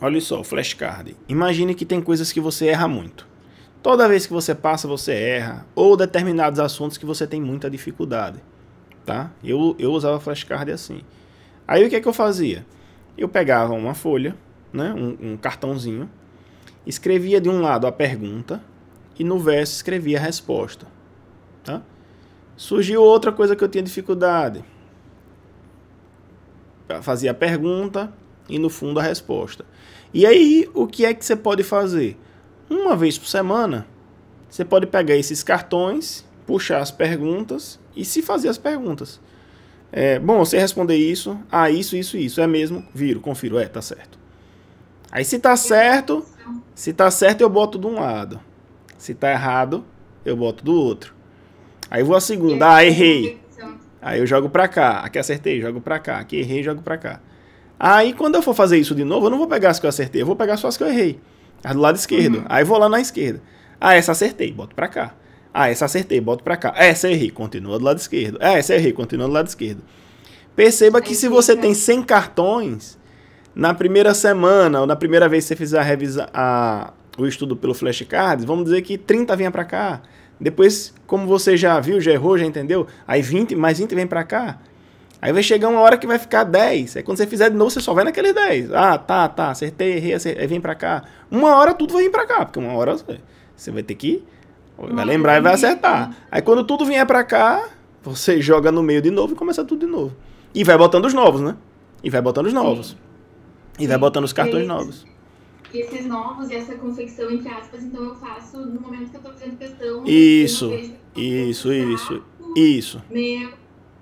Olha só, flashcard. Imagine que tem coisas que você erra muito. Toda vez que você passa, você erra, ou determinados assuntos que você tem muita dificuldade, tá? Eu, eu usava flashcard assim. Aí o que é que eu fazia? Eu pegava uma folha, né, um, um cartãozinho, escrevia de um lado a pergunta e no verso escrevia a resposta, tá? Surgiu outra coisa que eu tinha dificuldade. Fazia a pergunta, e no fundo a resposta. E aí, o que é que você pode fazer? Uma vez por semana, você pode pegar esses cartões, puxar as perguntas e se fazer as perguntas. É, bom, você responder isso, ah, isso, isso, isso, é mesmo? Viro, confiro, é, tá certo. Aí se tá certo, se tá certo eu boto de um lado. Se tá errado, eu boto do outro. Aí vou a segunda, ah, errei. Aí eu jogo pra cá, aqui acertei, jogo pra cá, aqui errei, jogo pra cá. Aí quando eu for fazer isso de novo, eu não vou pegar as que eu acertei, eu vou pegar só as que eu errei. As do lado esquerdo. Uhum. Aí vou lá na esquerda. Ah, essa acertei, boto pra cá. Ah, essa acertei, boto pra cá. Essa errei, continua do lado esquerdo. Ah, essa errei, continua do lado esquerdo. Perceba que se você tem 100 cartões, na primeira semana ou na primeira vez que você fizer a revisa, a, o estudo pelo flashcards, vamos dizer que 30 vinha pra cá. Depois, como você já viu, já errou, já entendeu, aí 20, mais 20 vem pra cá. Aí vai chegar uma hora que vai ficar 10. Aí quando você fizer de novo, você só vai naqueles 10. Ah, tá, tá, acertei, errei, acertei, aí vem pra cá. Uma hora tudo vai vir pra cá, porque uma hora você vai ter que. Vai lembrar e vai acertar. Aí quando tudo vier pra cá, você joga no meio de novo e começa tudo de novo. E vai botando os novos, né? E vai botando os novos. Sim. E vai botando os cartões Sim. novos. E esses novos e essa confecção, entre aspas, então eu faço no momento que eu tô fazendo questão. Né? Isso, isso, isso, isso. Meu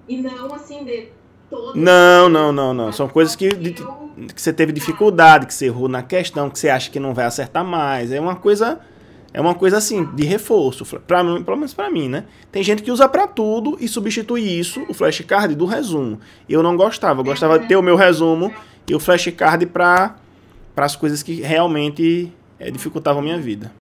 e não assim de todo. Não, não, não, não. São coisas que, que você teve dificuldade, que você errou na questão, que você acha que não vai acertar mais. É uma coisa. É uma coisa assim, de reforço, pra, pelo menos para mim, né? Tem gente que usa para tudo e substitui isso, o flashcard, do resumo. Eu não gostava, eu gostava de ter o meu resumo né? e o flashcard para as coisas que realmente é, dificultavam a minha vida.